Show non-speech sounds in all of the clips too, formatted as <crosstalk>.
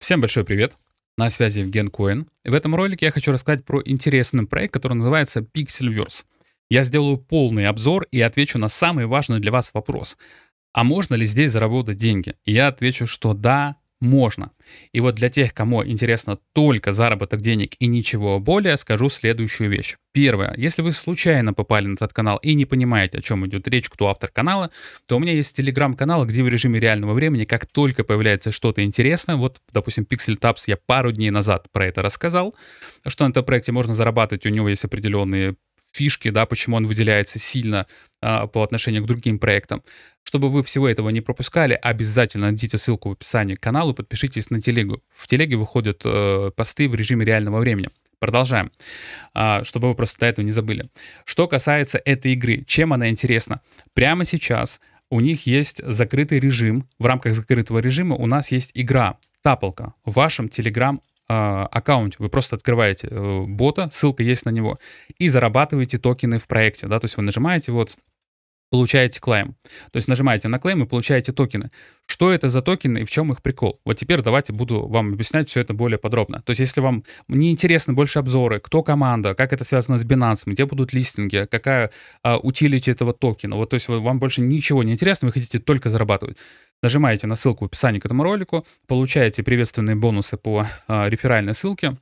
Всем большой привет! На связи Евген Коэн. И в этом ролике я хочу рассказать про интересный проект, который называется Pixelverse. Я сделаю полный обзор и отвечу на самый важный для вас вопрос. А можно ли здесь заработать деньги? И я отвечу, что да, можно. И вот для тех, кому интересно только заработок денег и ничего более, скажу следующую вещь. Первое. Если вы случайно попали на этот канал и не понимаете, о чем идет речь, кто автор канала, то у меня есть телеграм-канал, где в режиме реального времени, как только появляется что-то интересное, вот, допустим, Pixel Tabs я пару дней назад про это рассказал, что на этом проекте можно зарабатывать, у него есть определенные фишки, да, почему он выделяется сильно а, по отношению к другим проектам. Чтобы вы всего этого не пропускали, обязательно найдите ссылку в описании к каналу, подпишитесь на телегу. В телеге выходят э, посты в режиме реального времени. Продолжаем, а, чтобы вы просто до этого не забыли. Что касается этой игры, чем она интересна? Прямо сейчас у них есть закрытый режим. В рамках закрытого режима у нас есть игра Таполка в вашем Telegram а, аккаунте. Вы просто открываете э, бота, ссылка есть на него, и зарабатываете токены в проекте. Да? То есть вы нажимаете вот получаете клейм. То есть нажимаете на клейм и получаете токены. Что это за токены и в чем их прикол? Вот теперь давайте буду вам объяснять все это более подробно. То есть если вам не интересны больше обзоры, кто команда, как это связано с Binance, где будут листинги, какая а, этого токена, вот то есть вам больше ничего не интересно, вы хотите только зарабатывать, Нажимаете на ссылку в описании к этому ролику, получаете приветственные бонусы по э, реферальной ссылке,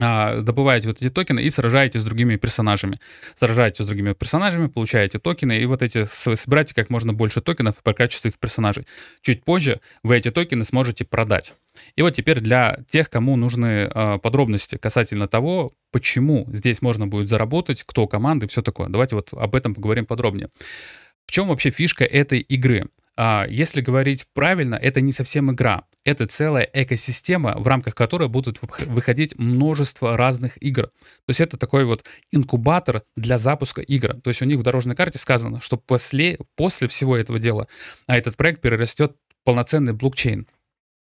э, добываете вот эти токены и сражаетесь с другими персонажами. Сражаетесь с другими персонажами, получаете токены и вот эти собирайте как можно больше токенов и прокачиваете своих персонажей. Чуть позже вы эти токены сможете продать. И вот теперь для тех, кому нужны э, подробности касательно того, почему здесь можно будет заработать, кто команды и все такое. Давайте вот об этом поговорим подробнее. В чем вообще фишка этой игры? А, если говорить правильно, это не совсем игра. Это целая экосистема, в рамках которой будут выходить множество разных игр. То есть это такой вот инкубатор для запуска игр. То есть у них в дорожной карте сказано, что после, после всего этого дела а этот проект перерастет в полноценный блокчейн.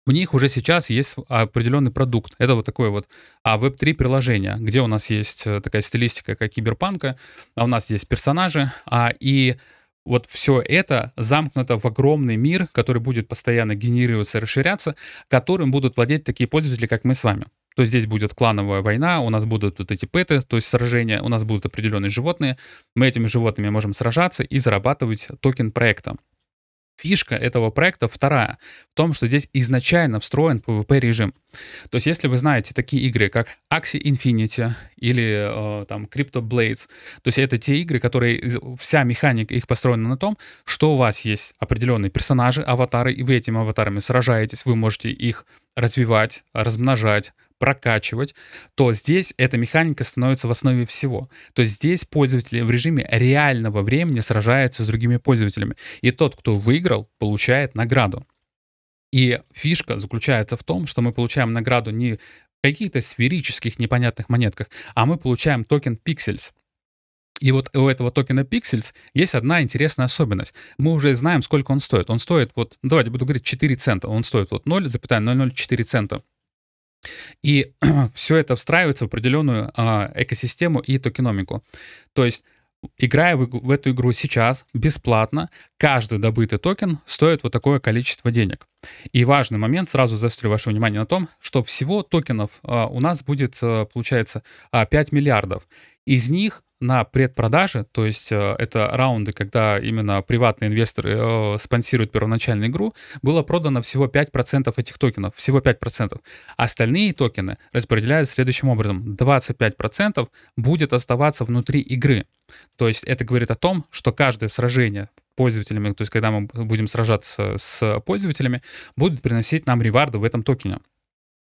У них уже сейчас есть определенный продукт. Это вот такое вот а, Web3 приложение, где у нас есть э, такая стилистика, как киберпанка, а у нас есть персонажи, а, и вот все это замкнуто в огромный мир, который будет постоянно генерироваться и расширяться, которым будут владеть такие пользователи, как мы с вами. То есть здесь будет клановая война, у нас будут вот эти пэты, то есть сражения, у нас будут определенные животные. Мы этими животными можем сражаться и зарабатывать токен проекта фишка этого проекта вторая в том, что здесь изначально встроен PvP режим. То есть, если вы знаете такие игры, как Axie Infinity или э, там Crypto Blades, то есть это те игры, которые э, вся механика их построена на том, что у вас есть определенные персонажи, аватары, и вы этими аватарами сражаетесь, вы можете их развивать, размножать, прокачивать, то здесь эта механика становится в основе всего. То есть здесь пользователи в режиме реального времени сражаются с другими пользователями. И тот, кто выиграл, получает награду. И фишка заключается в том, что мы получаем награду не в каких-то сферических непонятных монетках, а мы получаем токен Pixels. И вот у этого токена Pixels есть одна интересная особенность. Мы уже знаем, сколько он стоит. Он стоит, вот, давайте буду говорить, 4 цента. Он стоит вот 0,004 цента. И <clears throat> все это встраивается в определенную а, экосистему и токеномику. То есть играя в, в эту игру сейчас бесплатно, каждый добытый токен стоит вот такое количество денег. И важный момент, сразу заострю ваше внимание на том, что всего токенов а, у нас будет, а, получается, а, 5 миллиардов. Из них на предпродаже, то есть э, это раунды, когда именно приватные инвесторы э, спонсируют первоначальную игру, было продано всего 5% этих токенов, всего 5%. Остальные токены распределяют следующим образом. 25% будет оставаться внутри игры. То есть это говорит о том, что каждое сражение пользователями, то есть когда мы будем сражаться с пользователями, будет приносить нам реварды в этом токене.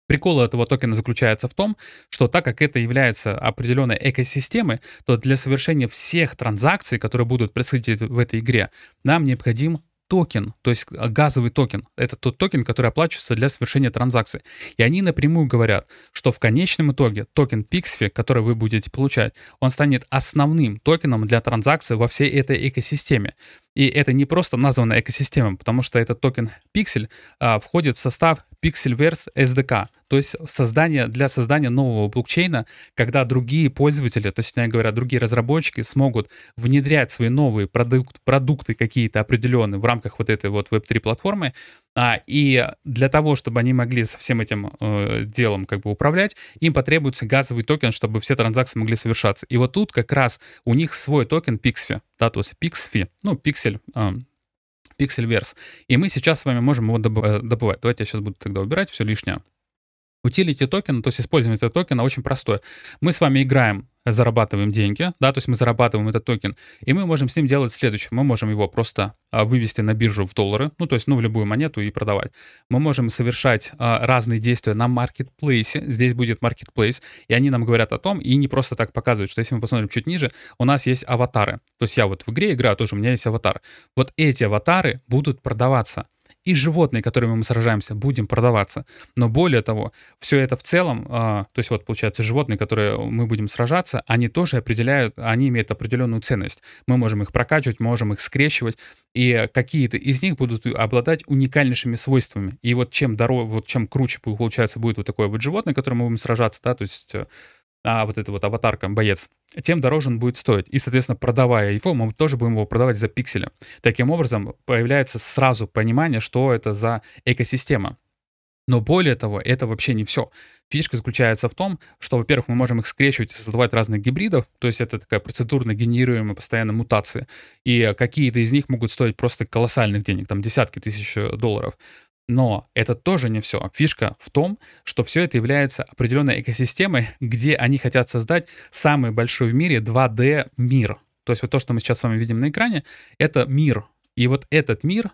Прикол этого токена заключается в том, что так как это является определенной экосистемой, то для совершения всех транзакций, которые будут происходить в этой игре, нам необходим токен, то есть а, газовый токен. Это тот токен, который оплачивается для совершения транзакции. И они напрямую говорят, что в конечном итоге токен Pixfi, который вы будете получать, он станет основным токеном для транзакции во всей этой экосистеме. И это не просто названо экосистемой, потому что этот токен Pixel а, входит в состав Pixelverse SDK. То есть создание, для создания нового блокчейна, когда другие пользователи, то есть, говоря, другие разработчики смогут внедрять свои новые продукт, продукты какие-то определенные в рамках вот этой вот Web3 платформы, а, и для того, чтобы они могли со всем этим э, делом как бы управлять, им потребуется газовый токен, чтобы все транзакции могли совершаться. И вот тут как раз у них свой токен Pixfi, да, то есть Pixfi, ну, пиксель, э, а, Pixelverse. И мы сейчас с вами можем его э, добывать. Давайте я сейчас буду тогда убирать все лишнее. Утилити токена, то есть использование этого токена очень простое. Мы с вами играем, зарабатываем деньги, да, то есть мы зарабатываем этот токен, и мы можем с ним делать следующее. Мы можем его просто а, вывести на биржу в доллары, ну, то есть, ну, в любую монету и продавать. Мы можем совершать а, разные действия на маркетплейсе, здесь будет маркетплейс, и они нам говорят о том, и не просто так показывают, что если мы посмотрим чуть ниже, у нас есть аватары. То есть я вот в игре играю, тоже у меня есть аватар. Вот эти аватары будут продаваться и животные, которыми мы сражаемся, будем продаваться. Но более того, все это в целом, а, то есть вот получается животные, которые мы будем сражаться, они тоже определяют, они имеют определенную ценность. Мы можем их прокачивать, можем их скрещивать, и какие-то из них будут обладать уникальнейшими свойствами. И вот чем дороже, вот чем круче получается будет вот такое вот животное, которым мы будем сражаться, да, то есть э, а, вот эта вот аватарка, боец, тем дороже он будет стоить. И, соответственно, продавая его, мы тоже будем его продавать за пиксели. Таким образом, появляется сразу понимание, что это за экосистема. Но более того, это вообще не все. Фишка заключается в том, что, во-первых, мы можем их скрещивать и создавать разных гибридов, то есть это такая процедурно генерируемая постоянно мутация, и какие-то из них могут стоить просто колоссальных денег, там десятки тысяч э, долларов. Но это тоже не все. Фишка в том, что все это является определенной экосистемой, где они хотят создать самый большой в мире 2D мир. То есть вот то, что мы сейчас с вами видим на экране, это мир. И вот этот мир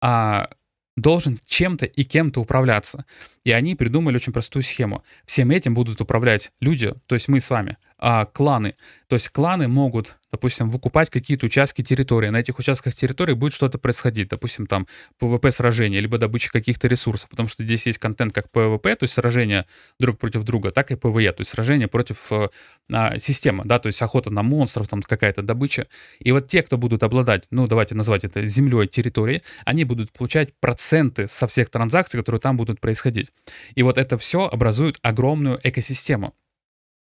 а, должен чем-то и кем-то управляться. И они придумали очень простую схему. Всем этим будут управлять люди, то есть мы с вами а, кланы. То есть кланы могут, допустим, выкупать какие-то участки территории. На этих участках территории будет что-то происходить. Допустим, там PvP сражения, либо добыча каких-то ресурсов. Потому что здесь есть контент как PvP, то есть сражения друг против друга, так и PvE, то есть сражения против э, а, системы, да, то есть охота на монстров, там какая-то добыча. И вот те, кто будут обладать, ну, давайте назвать это землей территории, они будут получать проценты со всех транзакций, которые там будут происходить. И вот это все образует огромную экосистему.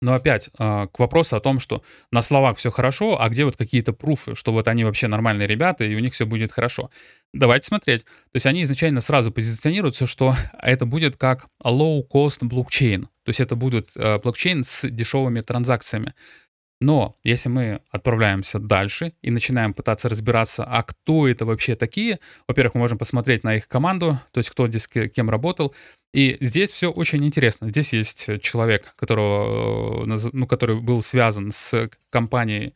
Но опять а, к вопросу о том, что на словах все хорошо, а где вот какие-то пруфы, что вот они вообще нормальные ребята, и у них все будет хорошо. Давайте смотреть. То есть они изначально сразу позиционируются, что <laughs> это будет как low-cost блокчейн. То есть это будет э, блокчейн с дешевыми транзакциями. Но если мы отправляемся дальше и начинаем пытаться разбираться, а кто это вообще такие, во-первых, мы можем посмотреть на их команду, то есть кто здесь кем работал. И здесь все очень интересно. Здесь есть э, человек, которого, э, ну, который был связан с компанией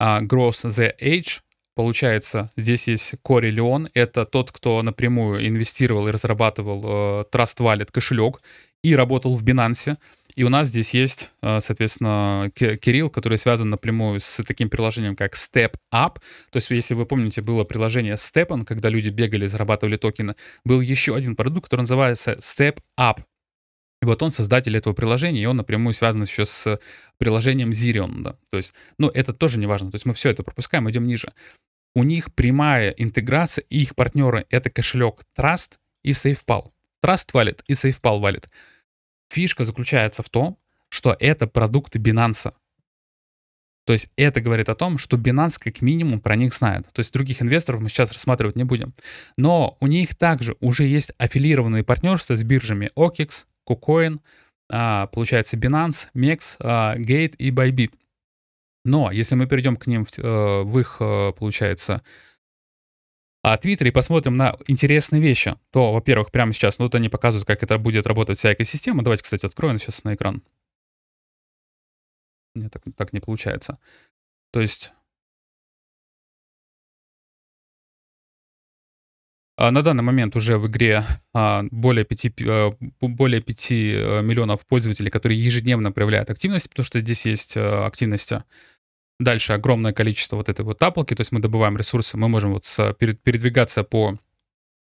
uh, Gross The Age. Получается, здесь есть Кори Леон. Это тот, кто напрямую инвестировал и разрабатывал uh, Trust Wallet кошелек и работал в Binance. И у нас здесь есть, э, соответственно, Кирилл, который связан напрямую с таким приложением, как Step Up. То есть, если вы помните, было приложение Stepan, когда люди бегали, зарабатывали токены. Был еще один продукт, который называется Step Up. И вот он создатель этого приложения, и он напрямую связан еще с приложением Zirion. Да. То есть, ну, это тоже не важно. То есть мы все это пропускаем, идем ниже. У них прямая интеграция, и их партнеры — это кошелек Trust и SafePal. Trust валит и SafePal валит. Фишка заключается в том, что это продукты Binance. То есть это говорит о том, что Binance как минимум про них знает. То есть других инвесторов мы сейчас рассматривать не будем. Но у них также уже есть аффилированные партнерства с биржами OKEX, KuCoin, а, получается Binance, MEX, а, Gate и Bybit. Но если мы перейдем к ним в, э, в их, э, получается, о Твиттере и посмотрим на интересные вещи, то, во-первых, прямо сейчас, ну, вот они показывают, как это будет работать вся экосистема. Давайте, кстати, откроем сейчас на экран. Мне так, так не получается. То есть... А, на данный момент уже в игре а, более 5, э, более 5 э, миллионов пользователей, которые ежедневно проявляют активность, потому что здесь есть э, активность. Дальше огромное количество вот этой вот таплки, то есть мы добываем ресурсы, мы можем вот передвигаться по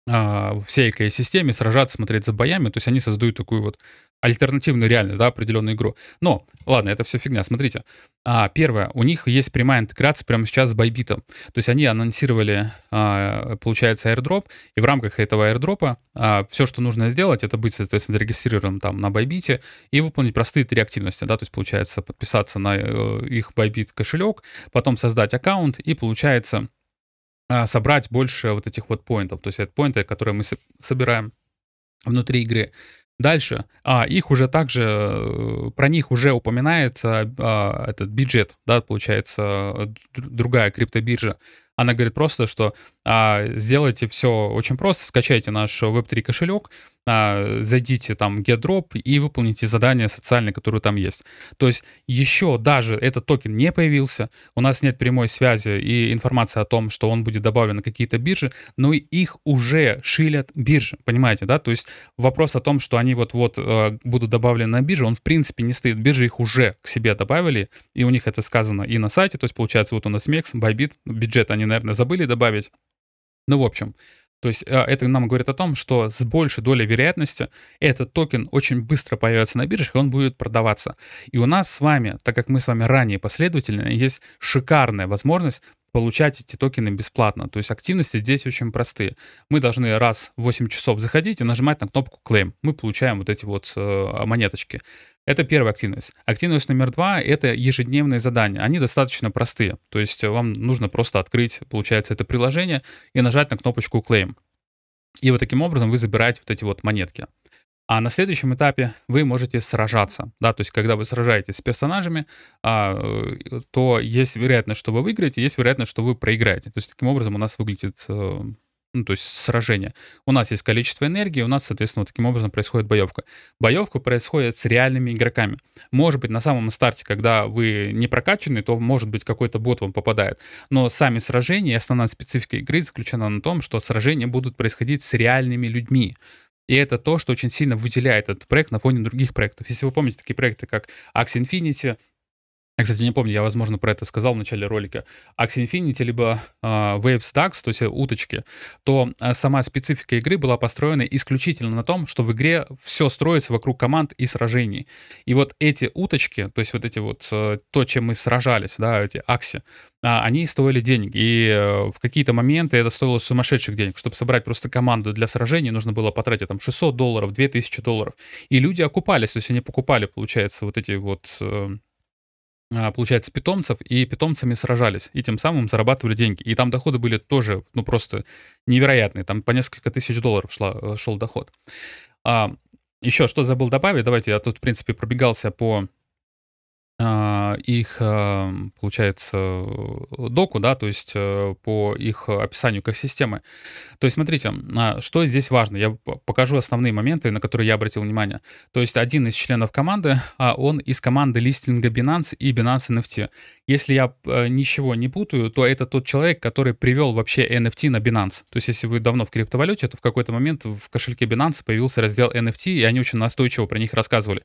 а, в всей экосистеме, сражаться, смотреть за боями. То есть они создают такую вот альтернативную реальность, да, определенную игру. Но, ладно, это все фигня. Смотрите, а, первое, у них есть прямая интеграция прямо сейчас с Байбитом. То есть они анонсировали, а, получается, airdrop, и в рамках этого airdrop а, все, что нужно сделать, это быть, соответственно, зарегистрированным там на Байбите и выполнить простые три активности, да, то есть, получается, подписаться на э, их Байбит кошелек, потом создать аккаунт, и, получается, а, собрать больше вот этих вот поинтов, то есть это поинты, которые мы собираем внутри игры. Дальше, а, их уже также, э, про них уже упоминается а, этот бюджет, да, получается, э, другая криптобиржа. Она говорит просто, что а, сделайте все очень просто. Скачайте наш Web3 кошелек, а, зайдите там GetDrop и выполните задание социальное, которое там есть. То есть еще даже этот токен не появился, у нас нет прямой связи и информации о том, что он будет добавлен на какие-то биржи, но и их уже шилят биржи, понимаете, да? То есть вопрос о том, что они вот-вот э, будут добавлены на биржу, он в принципе не стоит. Биржи их уже к себе добавили, и у них это сказано и на сайте, то есть получается вот у нас MEX, Bybit, бюджет они, наверное, забыли добавить, ну, в общем, то есть а, это нам говорит о том, что с большей долей вероятности этот токен очень быстро появится на бирже, и он будет продаваться. И у нас с вами, так как мы с вами ранее последовательно, есть шикарная возможность получать эти токены бесплатно. То есть активности здесь очень простые. Мы должны раз в 8 часов заходить и нажимать на кнопку Claim. Мы получаем вот эти вот э, монеточки. Это первая активность. Активность номер два — это ежедневные задания. Они достаточно простые. То есть вам нужно просто открыть, получается, это приложение и нажать на кнопочку Claim. И вот таким образом вы забираете вот эти вот монетки. А на следующем этапе вы можете сражаться, да, то есть когда вы сражаетесь с персонажами, а, э, то есть вероятность, что вы выиграете, есть вероятность, что вы проиграете. То есть таким образом у нас выглядит, э, ну, то есть сражение. У нас есть количество энергии, у нас, соответственно, вот таким образом происходит боевка. Боевка происходит с реальными игроками. Может быть, на самом старте, когда вы не прокачаны, то, может быть, какой-то бот вам попадает. Но сами сражения, основная специфика игры заключена на том, что сражения будут происходить с реальными людьми. И это то, что очень сильно выделяет этот проект на фоне других проектов. Если вы помните такие проекты, как Axie Infinity, я, кстати, не помню, я, возможно, про это сказал в начале ролика. Axie а Infinity, либо э, Waves Dax, то есть э, уточки, то э, сама специфика игры была построена исключительно на том, что в игре все строится вокруг команд и сражений. И вот эти уточки, то есть вот эти вот, э, то, чем мы сражались, да, эти Axie, а, они стоили денег. И в какие-то моменты это стоило сумасшедших денег. Чтобы собрать просто команду для сражений, нужно было потратить там 600 долларов, 2000 долларов. И люди окупались, то есть они покупали, получается, вот эти вот а, получается, питомцев, и питомцами сражались, и тем самым зарабатывали деньги. И там доходы были тоже, ну, просто невероятные, там по несколько тысяч долларов шла, э, шел доход. А, еще что забыл добавить, давайте, я тут, в принципе, пробегался по а, их, получается, доку, да, то есть э, по их описанию как системы. То есть, смотрите, а, что здесь важно, я покажу основные моменты, на которые я обратил внимание. То есть один из членов команды, а, он из команды листинга Binance и Binance NFT. Если я э, ничего не путаю, то это тот человек, который привел вообще NFT на Binance. То есть если вы давно в криптовалюте, то в какой-то момент в кошельке Binance появился раздел NFT, и они очень настойчиво про них рассказывали.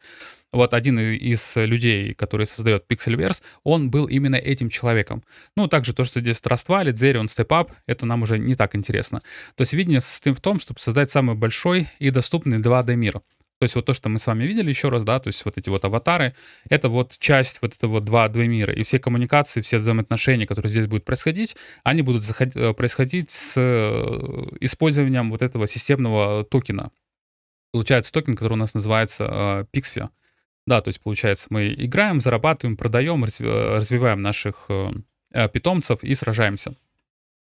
Вот один из людей, который создает Pixelverse, он был именно этим человеком. Ну, также то, что здесь Раства, Step Up, это нам уже не так интересно. То есть видение состоит в том, чтобы создать самый большой и доступный 2D мир. То есть вот то, что мы с вами видели еще раз, да, то есть вот эти вот аватары, это вот часть вот этого 2D мира. И все коммуникации, все взаимоотношения, которые здесь будут происходить, они будут э, происходить с э, использованием вот этого системного токена. Получается токен, который у нас называется э, Pixfia. Да, то есть получается, мы играем, зарабатываем, продаем, э, развиваем наших э, э, питомцев и сражаемся.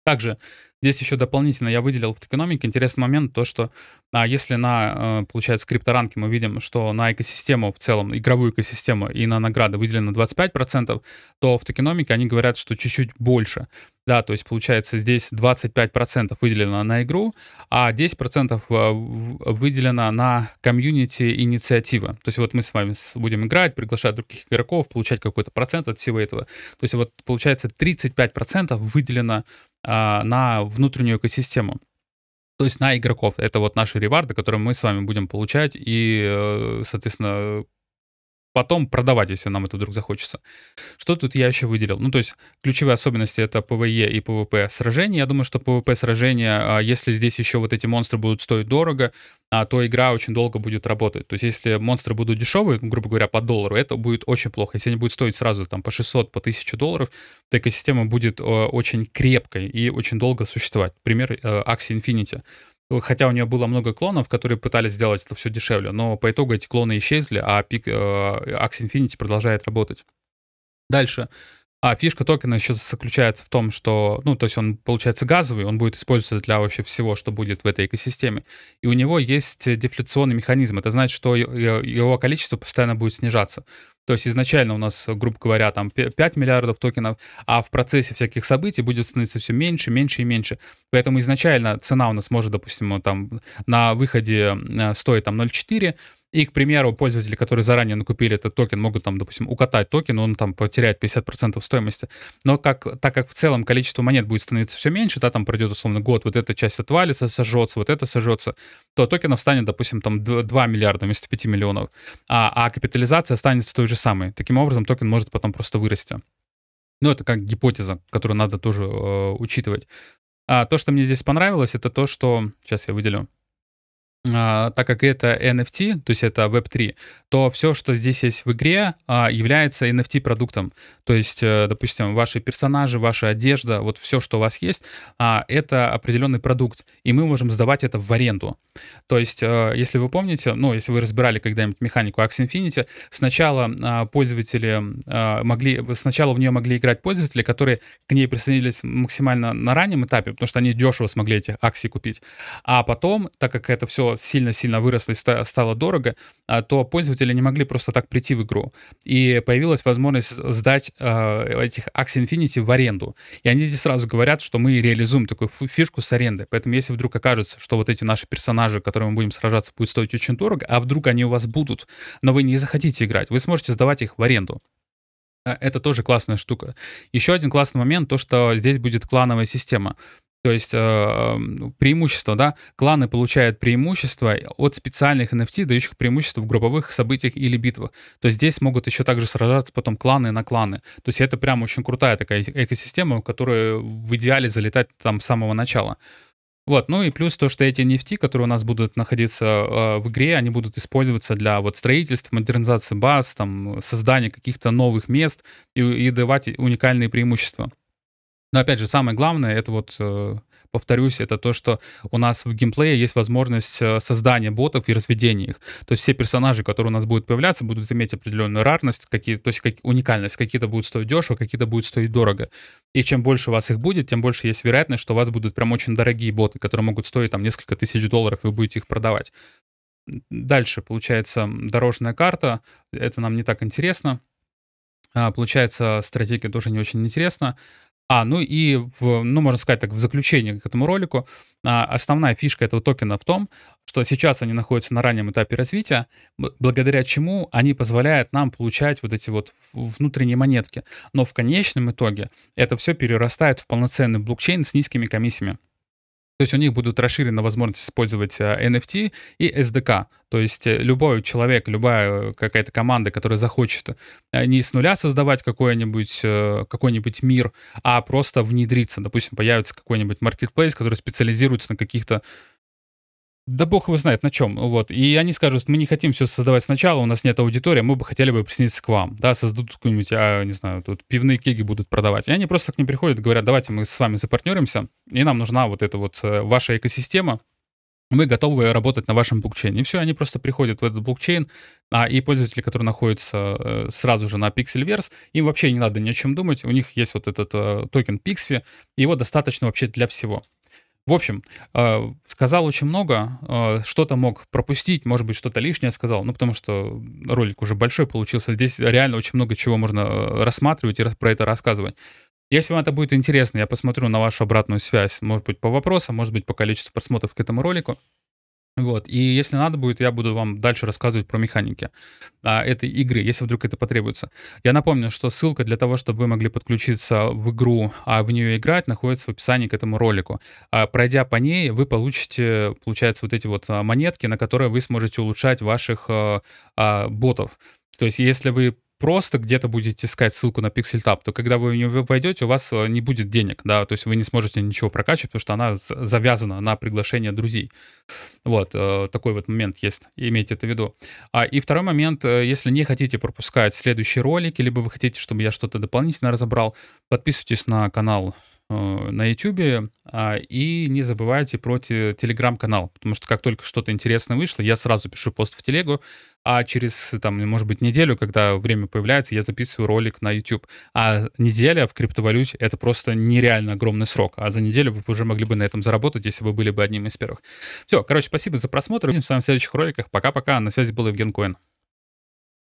Также Здесь еще дополнительно я выделил в экономике интересный момент, то, что а, если на, э, получается, крипторанке мы видим, что на экосистему в целом, игровую экосистему и на награды выделено 25%, то в токеномике они говорят, что чуть-чуть больше. Да, то есть получается здесь 25% выделено на игру, а 10% э, выделено на комьюнити инициатива. То есть вот мы с вами будем играть, приглашать других игроков, получать какой-то процент от всего этого. То есть вот получается 35% выделено а, на внутреннюю экосистему. То есть на игроков. Это вот наши реварды, которые мы с вами будем получать и, э, соответственно, потом продавать, если нам это вдруг захочется. Что тут я еще выделил? Ну, то есть ключевые особенности это ПВЕ и ПВП сражения. Я думаю, что ПВП сражения, а, если здесь еще вот эти монстры будут стоить дорого, а, то игра очень долго будет работать. То есть если монстры будут дешевые, грубо говоря, по доллару, это будет очень плохо. Если они будут стоить сразу там по 600, по 1000 долларов, то экосистема будет э, очень крепкой и очень долго существовать. Пример э, Axie Infinity. Э, хотя у нее было много клонов, которые пытались сделать это все дешевле, но по итогу эти клоны исчезли, а пик, э, Axie Infinity продолжает работать. Дальше. А фишка токена еще заключается в том, что, ну, то есть он получается газовый, он будет использоваться для вообще всего, что будет в этой экосистеме. И у него есть дефляционный механизм. Это значит, что его количество постоянно будет снижаться. То есть изначально у нас, грубо говоря, там 5 миллиардов токенов, а в процессе всяких событий будет становиться все меньше, меньше и меньше. Поэтому изначально цена у нас может, допустим, там на выходе э, стоит там 0,4, и, к примеру, пользователи, которые заранее накупили этот токен, могут там, допустим, укатать токен, он там потеряет 50% стоимости. Но как, так как в целом количество монет будет становиться все меньше, да, там пройдет условно год, вот эта часть отвалится, сожжется, вот это сожжется, то токенов станет, допустим, там 2 миллиарда вместо 5 миллионов, а, а капитализация останется той же же самый. Таким образом, токен может потом просто вырасти. Ну, это как гипотеза, которую надо тоже э, учитывать. А то, что мне здесь понравилось, это то, что... Сейчас я выделю а, так как это NFT, то есть это Web3, то все, что здесь есть в игре, а, является NFT-продуктом. То есть, э, допустим, ваши персонажи, ваша одежда, вот все, что у вас есть, а, это определенный продукт, и мы можем сдавать это в аренду. То есть, э, если вы помните, ну, если вы разбирали когда-нибудь механику Axie Infinity, сначала пользователи могли, сначала в нее могли играть пользователи, которые к ней присоединились максимально на раннем этапе, потому что они дешево смогли эти акции купить. А потом, так как это все сильно-сильно выросло и стало дорого, а то пользователи не могли просто так прийти в игру. И появилась возможность сдать э, этих Axie Infinity в аренду. И они здесь сразу говорят, что мы реализуем такую фишку с аренды. Поэтому если вдруг окажется, что вот эти наши персонажи, которыми мы будем сражаться, будут стоить очень дорого, а вдруг они у вас будут, но вы не захотите играть, вы сможете сдавать их в аренду. А, это тоже классная штука. Еще один классный момент, то, что здесь будет клановая система. То есть э, преимущество, да, кланы получают преимущество от специальных NFT, дающих преимущество в групповых событиях или битвах. То есть здесь могут еще также сражаться потом кланы на кланы. То есть это прям очень крутая такая экосистема, которая в идеале залетать там с самого начала. Вот, ну и плюс то, что эти NFT, которые у нас будут находиться э, в игре, они будут использоваться для вот строительства, модернизации баз, там, создания каких-то новых мест и, и давать уникальные преимущества. Но опять же, самое главное, это вот э, повторюсь, это то, что у нас в геймплее есть возможность э, создания ботов и разведения их. То есть все персонажи, которые у нас будут появляться, будут иметь определенную рарность, какие, то есть как, уникальность. Какие-то будут стоить дешево, какие-то будут стоить дорого. И чем больше у вас их будет, тем больше есть вероятность, что у вас будут прям очень дорогие боты, которые могут стоить там несколько тысяч долларов, и вы будете их продавать. Дальше, получается, дорожная карта. Это нам не так интересно. А, получается, стратегия тоже не очень интересна. А, ну и, в, ну, можно сказать так, в заключение к этому ролику, а, основная фишка этого токена в том, что сейчас они находятся на раннем этапе развития, благодаря чему они позволяют нам получать вот эти вот внутренние монетки. Но в конечном итоге это все перерастает в полноценный блокчейн с низкими комиссиями. То есть у них будут расширена возможность использовать NFT а, и SDK. То есть э, любой человек, любая э, какая-то команда, которая захочет э, не с нуля создавать какой-нибудь какой-нибудь мир, а просто внедриться. Допустим, появится какой-нибудь marketplace, который специализируется на каких-то да бог его знает на чем, вот. И они скажут, мы не хотим все создавать сначала, у нас нет аудитории, мы бы хотели бы присоединиться к вам, да, создадут какую-нибудь, а, не знаю, тут пивные кеги будут продавать. И они просто к ним приходят, говорят, давайте мы с вами запартнеримся, и нам нужна вот эта вот э, ваша экосистема, мы готовы работать на вашем блокчейне. И все, они просто приходят в этот блокчейн, а, и пользователи, которые находятся э, сразу же на Pixelverse, им вообще не надо ни о чем думать, у них есть вот этот э, токен Pixfi, его достаточно вообще для всего. В общем, э, сказал очень много, э, что-то мог пропустить, может быть, что-то лишнее сказал, ну, потому что ролик уже большой получился, здесь реально очень много чего можно э, рассматривать и про это рассказывать. Если вам это будет интересно, я посмотрю на вашу обратную связь, может быть, по вопросам, может быть, по количеству просмотров к этому ролику. Вот, и если надо будет, я буду вам дальше рассказывать про механики а, этой игры, если вдруг это потребуется. Я напомню, что ссылка для того, чтобы вы могли подключиться в игру, а в нее играть, находится в описании к этому ролику. А, пройдя по ней, вы получите, получается, вот эти вот а, монетки, на которые вы сможете улучшать ваших а, а, ботов. То есть, если вы просто где-то будете искать ссылку на PixelTab, то когда вы в нее войдете, у вас э, не будет денег, да, то есть вы не сможете ничего прокачивать, потому что она завязана на приглашение друзей. Вот, э, такой вот момент есть, имейте это в виду. А, и второй момент, э, если не хотите пропускать следующие ролики, либо вы хотите, чтобы я что-то дополнительно разобрал, подписывайтесь на канал Э, на YouTube. А, и не забывайте про телеграм-канал, потому что как только что-то интересное вышло, я сразу пишу пост в телегу, а через, там, может быть, неделю, когда время появляется, я записываю ролик на YouTube. А неделя в криптовалюте — это просто нереально огромный срок, а за неделю вы уже могли бы на этом заработать, если бы были бы одним из первых. Все, короче, спасибо за просмотр, увидимся с вами в следующих роликах. Пока-пока, на связи был Евген Коин.